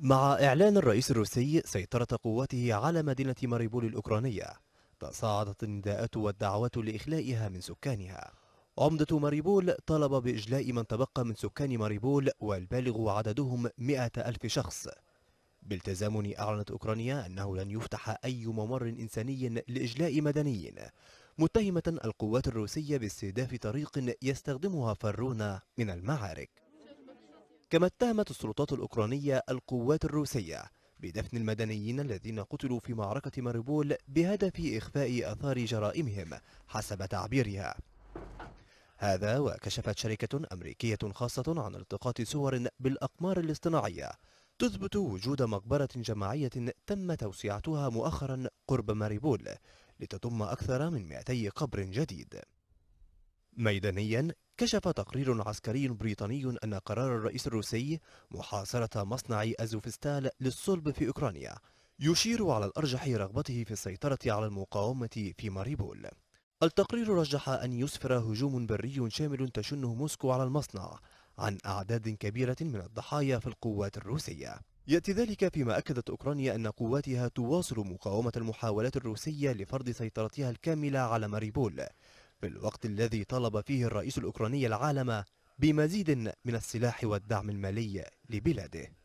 مع إعلان الرئيس الروسي سيطرة قواته على مدينة ماريبول الأوكرانية تصاعدت النداءات والدعوات لإخلائها من سكانها عمدة ماريبول طلب بإجلاء من تبقى من سكان ماريبول والبالغ عددهم مئة ألف شخص بالتزامن أعلنت أوكرانيا أنه لن يفتح أي ممر إنساني لإجلاء مدنيين متهمة القوات الروسية باستهداف طريق يستخدمها فرونا من المعارك كما اتهمت السلطات الأوكرانية القوات الروسية بدفن المدنيين الذين قتلوا في معركة ماريبول بهدف إخفاء أثار جرائمهم حسب تعبيرها هذا وكشفت شركة أمريكية خاصة عن التقاط صور بالأقمار الاصطناعية تثبت وجود مقبرة جماعية تم توسعتها مؤخرا قرب ماريبول لتضم أكثر من 200 قبر جديد ميدانيا كشف تقرير عسكري بريطاني أن قرار الرئيس الروسي محاصرة مصنع أزوفستال للصلب في أوكرانيا يشير على الأرجح رغبته في السيطرة على المقاومة في ماريبول التقرير رجح أن يسفر هجوم بري شامل تشنه موسكو على المصنع عن أعداد كبيرة من الضحايا في القوات الروسية يأتي ذلك فيما أكدت أوكرانيا أن قواتها تواصل مقاومة المحاولات الروسية لفرض سيطرتها الكاملة على ماريبول في الوقت الذي طلب فيه الرئيس الأوكراني العالم بمزيد من السلاح والدعم المالي لبلاده